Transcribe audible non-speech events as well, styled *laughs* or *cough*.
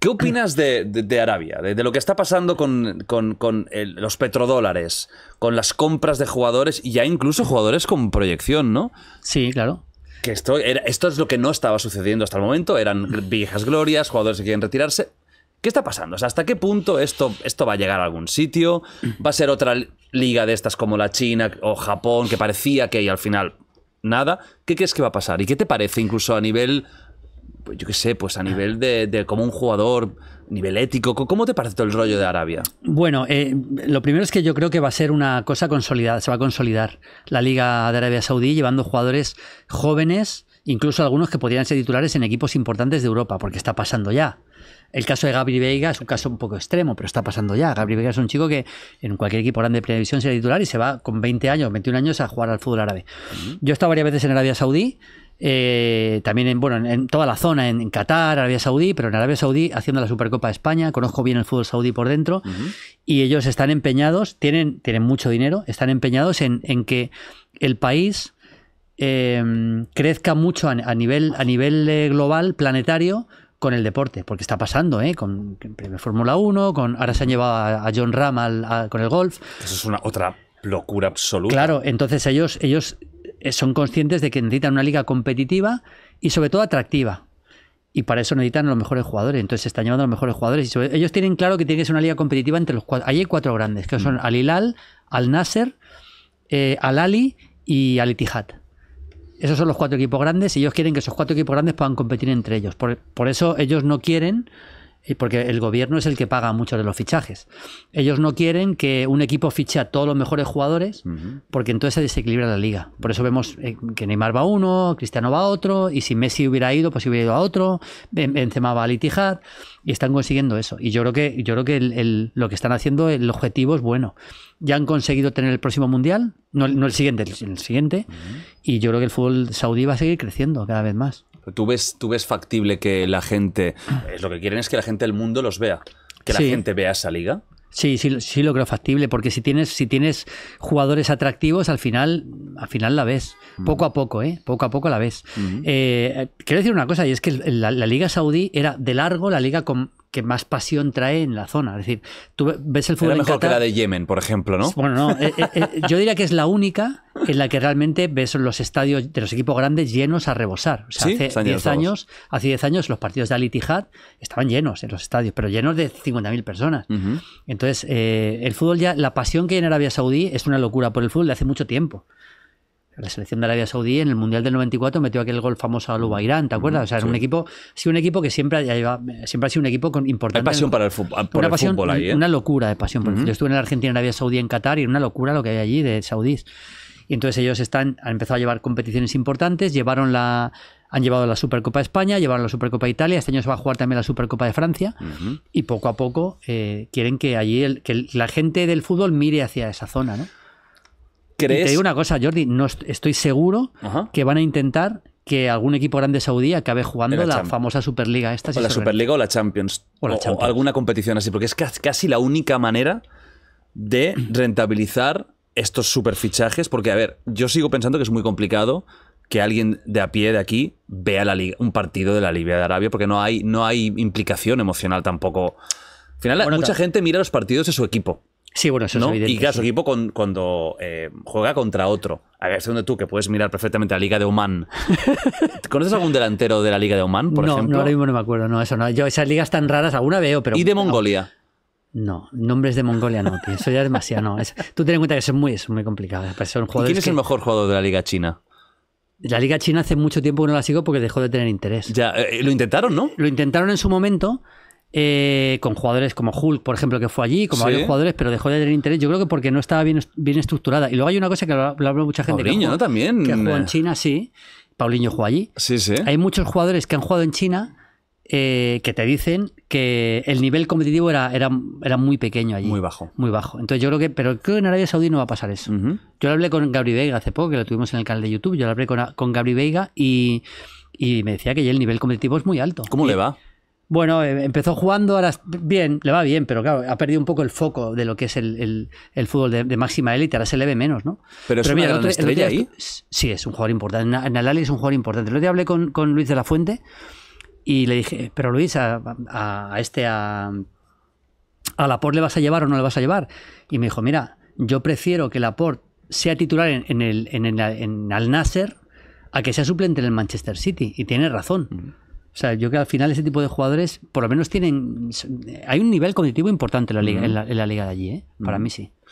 ¿Qué opinas de, Arabia? De, lo que está pasando con, los petrodólares, con las compras de jugadores y ya incluso jugadores con proyección, ¿no? Sí, claro. Que esto, es lo que no estaba sucediendo hasta el momento. Eran viejas glorias, jugadores que quieren retirarse. ¿Qué está pasando? ¿hasta qué punto esto, va a llegar a algún sitio? ¿Va a ser otra liga de estas como la China o Japón que parecía que y al final nada? ¿Qué crees que va a pasar? ¿Y qué te parece incluso a nivel pues yo qué sé, pues a ah. nivel de, como un jugador, nivel ético, ¿cómo te parece todo el rollo de Arabia? Bueno, eh, lo primero es que yo creo que va a ser una cosa consolidada, se va a consolidar la Liga de Arabia Saudí llevando jugadores jóvenes, incluso algunos que podrían ser titulares en equipos importantes de Europa, porque está pasando ya. El caso de Gabri Veiga es un caso un poco extremo, pero está pasando ya. Gabri Veiga es un chico que en cualquier equipo grande de primera división será titular y se va con 20 años, 21 años a jugar al fútbol árabe. Yo he estado varias veces en Arabia Saudí eh, también en, bueno, en, toda la zona, en, Qatar, Arabia Saudí, pero en Arabia Saudí haciendo la Supercopa de España, conozco bien el fútbol saudí por dentro, y ellos están empeñados, tienen, tienen mucho dinero, están empeñados en, que el país em, crezca mucho a, nivel, a nivel eh, global, planetario, con el deporte, porque está pasando, eh, Con, con Fórmula 1, con, ahora se han llevado a, John Ram con el golf. Eso es una otra locura absoluta. Claro, entonces ellos, ellos eh, son conscientes de que necesitan una liga competitiva y sobre todo atractiva. Y para eso necesitan los mejores jugadores. Entonces se están llamando a los mejores jugadores. Y ellos tienen claro que tiene que ser una liga competitiva entre los cuatro. Ahí hay cuatro grandes, que son mm. Al Hilal, Al Nasser, eh, Al Ali y Al Ittihad. Esos son los cuatro equipos grandes y ellos quieren que esos cuatro equipos grandes puedan competir entre ellos. por eso ellos no quieren y porque el gobierno es el que paga muchos de los fichajes. Ellos no quieren que un equipo fiche a todos los mejores jugadores, porque entonces se desequilibra la liga. Por eso vemos eh, que Neymar va a uno, Cristiano va a otro, y si Messi hubiera ido, pues hubiera ido a otro, Benzema va a litijar, y están consiguiendo eso. Y yo creo que, yo creo que lo que están haciendo, el objetivo es bueno. Ya han conseguido tener el próximo mundial, no, el siguiente, el, siguiente, y yo creo que el fútbol saudí va a seguir creciendo cada vez más. Tú ves, tú ves factible que la gente. Es eh, lo que quieren es que la gente del mundo los vea. Que la gente vea esa liga. Sí, sí, sí lo creo factible, porque si tienes, si tienes jugadores atractivos, al final, al final la ves. Mm. Poco a poco, ¿eh? Poco a poco la ves. Mm. Eh, quiero decir una cosa, y es que la, Liga Saudí era de largo la liga con que más pasión trae en la zona. Es decir, tú ves el fútbol. mejor que la de Yemen, por ejemplo, ¿no? Bueno, no. Eh, eh, eh, yo diría que es la única en la que realmente ves los estadios de los equipos grandes llenos a rebosar. hace 10 años, hace 10 años los partidos de Al ittihad estaban llenos en los estadios, pero llenos de 50.000 personas. Entonces, el fútbol ya, la pasión que hay en Arabia Saudí es una locura por el fútbol de hace mucho tiempo la selección de Arabia Saudí en el Mundial del 94 metió aquel gol famoso a Luba Irán, ¿te acuerdas? O sea, es un equipo, sí, un equipo que siempre ha, siempre ha sido un equipo con importante. Hay pasión para el, fútbol, por una ahí, ¿eh? Una locura de pasión. Por Yo estuve en la Argentina, en Arabia Saudí, en Qatar, y era una locura lo que hay allí de saudíes. Y entonces ellos están, han empezado a llevar competiciones importantes, llevaron la, han llevado la Supercopa de España, llevaron la Supercopa de Italia, este año se va a jugar también la Supercopa de Francia y poco a poco eh, quieren que allí el, que la gente del fútbol mire hacia esa zona, ¿no? te digo una cosa, Jordi, no estoy seguro que van a intentar que algún equipo grande saudí acabe jugando la, famosa Superliga. Esta, o la Superliga o la Champions. O, alguna competición así, porque es casi la única manera de rentabilizar estos superfichajes, porque a ver, yo sigo pensando que es muy complicado que alguien de a pie de aquí vea un partido de la Liga de Arabia, porque no hay, no hay implicación emocional tampoco. Al final, mucha gente mira los partidos de su equipo. Sí, bueno, eso Y claro, su equipo cuando eh, juega contra otro, a ver, donde tú que puedes mirar perfectamente la Liga de Oman. *laughs* ¿Conoces algún delantero de la Liga de Oman, por ejemplo? No, ahora mismo no me acuerdo, no, eso no. Yo esas ligas tan raras alguna veo, pero... ¿Y de Mongolia? No, nombres de Mongolia no, tío, eso ya es demasiado. tú ten en cuenta que eso es muy, es muy complicado. Pues ¿Quién es el mejor jugador de la Liga China? La Liga China hace mucho tiempo que no la sigo porque dejó de tener interés. Ya, eh, lo intentaron, ¿no? Lo intentaron en su momento, eh, con jugadores como Hulk, por ejemplo, que fue allí, como varios jugadores, pero dejó de tener interés. Yo creo que porque no estaba bien, bien estructurada. Y luego hay una cosa que lo, habla mucha gente. Paulinho, que También. Que en China, sí. Paulinho jugó allí. Sí, sí. Hay muchos jugadores que han jugado en China eh, que te dicen que el nivel competitivo era, era, era, muy pequeño allí. Muy bajo. Muy bajo. Entonces yo creo que, pero creo que en Arabia Saudí no va a pasar eso. Yo lo hablé con Gabri Veiga hace poco, que lo tuvimos en el canal de YouTube, yo lo hablé con, Gabri Veiga y, me decía que ya el nivel competitivo es muy alto. ¿Cómo le va? bueno, em, empezó jugando, ahora bien, le va bien, pero claro, ha perdido un poco el foco de lo que es el, fútbol de, máxima élite, ahora se le ve menos, ¿no? Pero, es mira, una estrella ahí. Sí, es un jugador importante. En Alali es un jugador importante. El otro día hablé con, Luis de la Fuente y le dije, pero Luis, a, este, a, Laporte le vas a llevar o no le vas a llevar. Y me dijo, mira, yo prefiero que Laporte sea titular en, en el, en, Al Nasser a que sea suplente en el Manchester City. Y tiene razón. Mm. O sea, yo que al final ese tipo de jugadores, por lo menos tienen. Hay un nivel competitivo importante en la liga, de allí, ¿eh? Para mí sí.